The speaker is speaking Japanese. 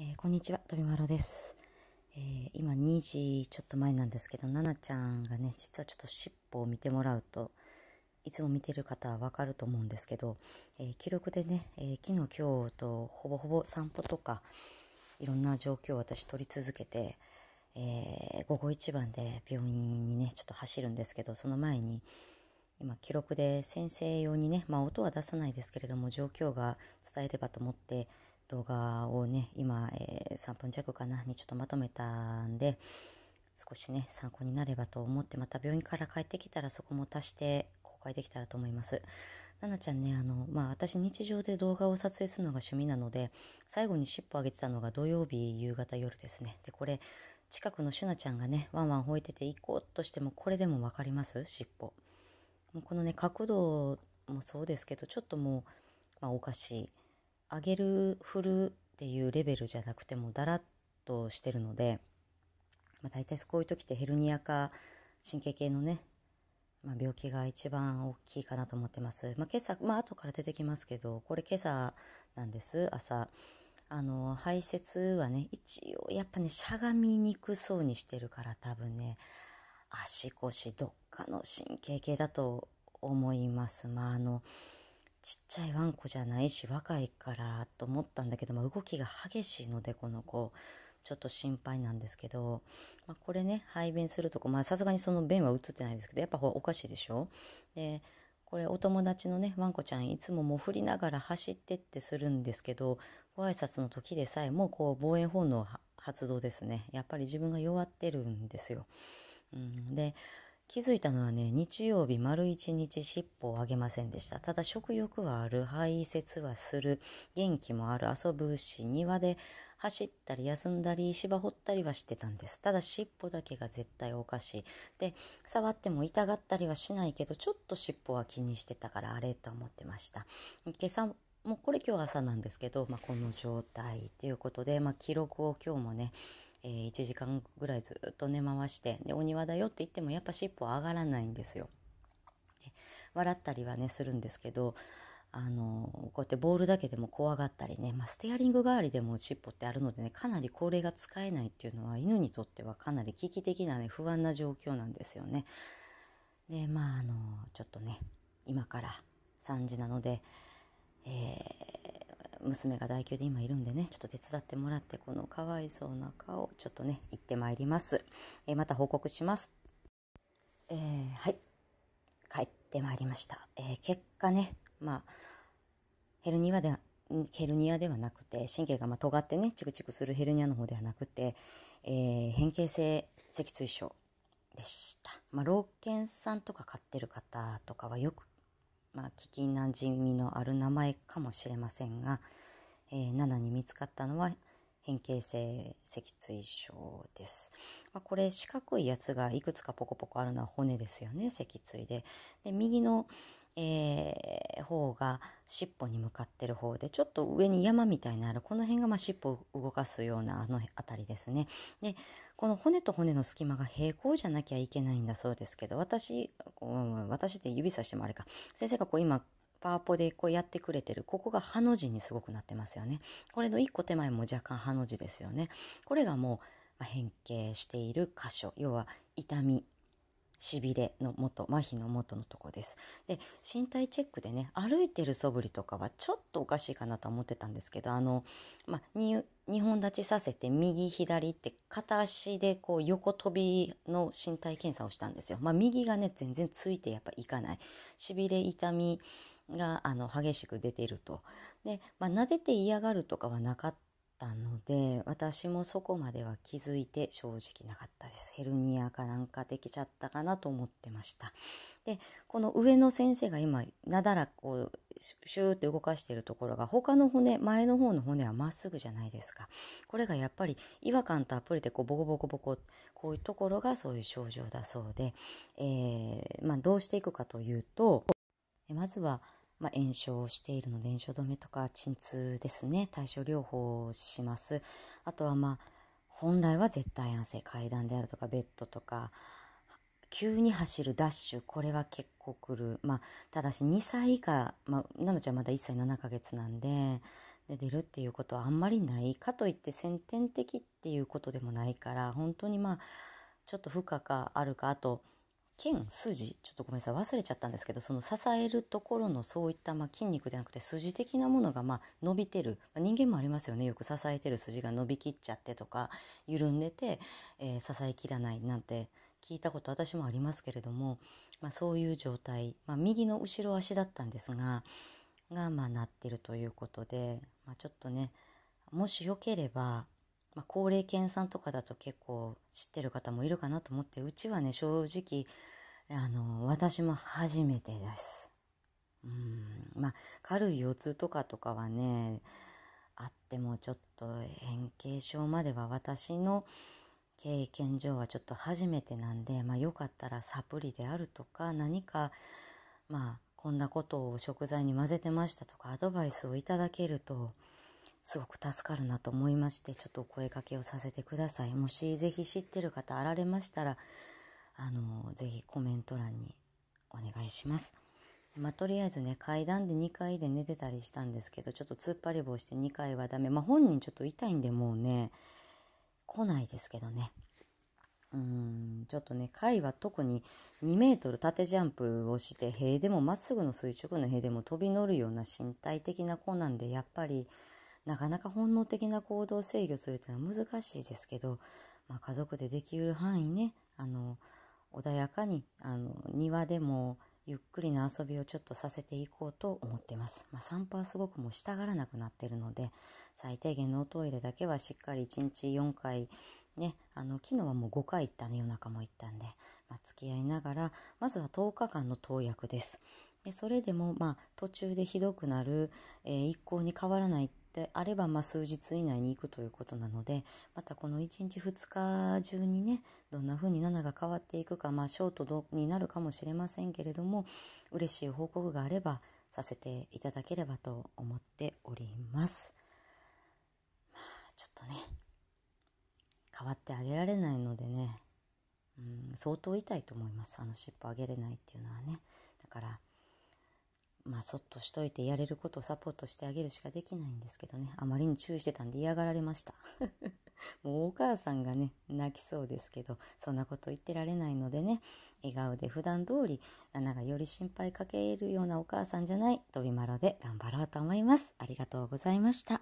えー、こんにちは、とびまろです。えー、今2時ちょっと前なんですけど、ななちゃんがね、実はちょっと尻尾を見てもらうと、いつも見てる方はわかると思うんですけど、えー、記録でね、え昨日今日とほぼほぼ散歩とか、いろんな状況を私撮り続けて、え午後一番で病院にね、ちょっと走るんですけど、その前に、今記録で先生用にね、まあ音は出さないですけれども、状況が伝えればと思って、動画をね、今、えー、3分弱かなにちょっとまとめたんで、少しね、参考になればと思って、また病院から帰ってきたらそこも足して公開できたらと思います。ななちゃんね、あの、まあ、私日常で動画を撮影するのが趣味なので、最後に尻尾上げてたのが土曜日夕方夜ですね。で、これ、近くのシュナちゃんがね、ワンワン吠えてて行こうとしても、これでも分かります尻尾。もうこのね、角度もそうですけど、ちょっともう、まあ、おかしい。上げる、振るっていうレベルじゃなくてもだらっとしてるので、まあ、大体こういう時ってヘルニアか神経系のね、まあ、病気が一番大きいかなと思ってます。まあ、今朝、まあ後から出てきますけど、これ今朝なんです、朝。あの、排泄はね、一応やっぱね、しゃがみにくそうにしてるから多分ね、足腰どっかの神経系だと思います。まあ、あの、ちっちゃいワンコじゃないし若いからと思ったんだけど、まあ、動きが激しいのでこの子ちょっと心配なんですけど、まあ、これね排便するとこまあさすがにその便は映ってないですけどやっぱおかしいでしょでこれお友達のねわんこちゃんいつももう振りながら走ってってするんですけどご挨拶の時でさえもこう防衛本能発動ですねやっぱり自分が弱ってるんですよ。うん、で気づいたのはね、日曜日丸一日尻尾をあげませんでした。ただ食欲はある、排泄はする、元気もある、遊ぶし、庭で走ったり休んだり、芝掘ったりはしてたんです。ただ尻尾だけが絶対おかしい。で、触っても痛がったりはしないけど、ちょっと尻尾は気にしてたからあれと思ってました。今朝もうこれ今日朝なんですけど、まあ、この状態ということで、まあ、記録を今日もね、えー、1時間ぐらいずっと寝回してでお庭だよって言ってもやっぱ尻尾上がらないんですよ。笑ったりはねするんですけどあのこうやってボールだけでも怖がったりね、まあ、ステアリング代わりでも尻尾ってあるのでねかなりこれが使えないっていうのは犬にとってはかなり危機的なね不安な状況なんですよね。でまああのちょっとね今から3時なので、えー娘が大休で今いるんでね、ちょっと手伝ってもらって、このかわいそうな顔、ちょっとね、行ってまいります。えー、また報告します。えー、はい。帰ってまいりました。え結果ね、まあ、ヘルニアでは、ヘルニアではなくて、神経がま尖ってね、チクチクするヘルニアの方ではなくて、え変形性脊椎症でした。まあ、老犬さんとか飼ってる方とかはよくまあ、聞きなじみのある名前かもしれませんが、えー、7に見つかったのは変形性脊椎症です。まあ、これ四角いやつがいくつかポコポコあるのは骨ですよね、脊椎で。で右の、えー、方が尻尾に向かってる方でちょっと上に山みたいなあるこの辺がまあ尻尾を動かすようなあの辺りですね。でこの骨と骨の隙間が平行じゃなきゃいけないんだそうですけど私私って指さしてもあれか先生がこう今パワポでこうやってくれてるここがハの字にすごくなってますよね。これの1個手前も若干ハの字ですよね。これがもう変形している箇所要は痛みしびれの元麻痺の元のとこですで身体チェックでね歩いてる素振りとかはちょっとおかしいかなと思ってたんですけどあの、まあ、2本立ちさせて右左って片足でこう横跳びの身体検査をしたんですよ。まあ、右がね全然ついてやっぱいかないしびれ痛みがあの激しく出ているとで、まあ、撫でて嫌がるとかはなかったったので、私もそこまでは気づいて正直なかったです。ヘルニアかなんかできちゃったかなと思ってました。で、この上の先生が今、なだらこう、シューって動かしているところが、他の骨、前の方の骨はまっすぐじゃないですか。これがやっぱり違和感たっぷりで、こう、ボコボコボコ、こういうところがそういう症状だそうで、えー、まあ、どうしていくかというと、まずは、まあ、炎症をしているので炎症止めとか鎮痛ですね対症療法をしますあとはまあ本来は絶対安静階段であるとかベッドとか急に走るダッシュこれは結構くるまあただし2歳以下まあなちゃんまだ1歳7ヶ月なんでで出るっていうことはあんまりないかといって先天的っていうことでもないから本当にまあちょっと負荷があるかあと腱筋ちょっとごめんなさい忘れちゃったんですけどその支えるところのそういったま筋肉ではなくて筋的なものがま伸びてる、ま人間もありますよねよく支えてる筋が伸びきっちゃってとか緩んでて、えー、支えきらないなんて聞いたこと私もありますけれども、まあ、そういう状態、まあ、右の後ろ足だったんですががまなってるということで、まあ、ちょっとねもしよければまあ、高齢犬さんとかだと結構知ってる方もいるかなと思って、うちはね、正直、あの、私も初めてです。うん、まあ、軽い腰痛とかとかはね、あってもちょっと変形症までは私の経験上はちょっと初めてなんで、まあ、よかったらサプリであるとか、何か、まあ、こんなことを食材に混ぜてましたとか、アドバイスをいただけると、すごく助かるなと思いまして、ちょっとお声掛けをさせてください。もしぜひ知ってる方あられましたら、あの、ぜひコメント欄にお願いします。まあ、とりあえずね、階段で2階で寝てたりしたんですけど、ちょっと突っ張り棒して2階はダメ。まあ、本人ちょっと痛いんで、もうね、来ないですけどね。うん、ちょっとね、階は特に2メートル縦ジャンプをして、塀でもまっすぐの垂直の塀でも飛び乗るような身体的な子なんで、やっぱり、なかなか本能的な行動を制御するというのは難しいですけど、まあ、家族でできる範囲ねあの穏やかにあの庭でもゆっくりな遊びをちょっとさせていこうと思っています。まあ、散歩はすごくもうしたがらなくなっているので、最低限のおトイレだけはしっかり1日4回、ね、あの、昨日はもう5回行ったね、夜中も行ったんで、まあ、付き合いながら、まずは10日間の投薬です。でそれでも、まあ、途中でひどくなる、えー、一向に変わらないであれば、ま数日以内に行くということなので、またこの1日2日中にね、どんな風に7が変わっていくか、まあ、ショートになるかもしれませんけれども、嬉しい報告があれば、させていただければと思っております。まあ、ちょっとね、変わってあげられないのでね、うん、相当痛いと思います。あの尻尾あげれないっていうのはね。だから、まあ、そっとしといてやれることをサポートしてあげるしかできないんですけどね、あまりに注意してたんで嫌がられました。もうお母さんがね、泣きそうですけど、そんなこと言ってられないのでね、笑顔で普段通り、ナナがより心配かけるようなお母さんじゃない、飛びまろで頑張ろうと思います。ありがとうございました。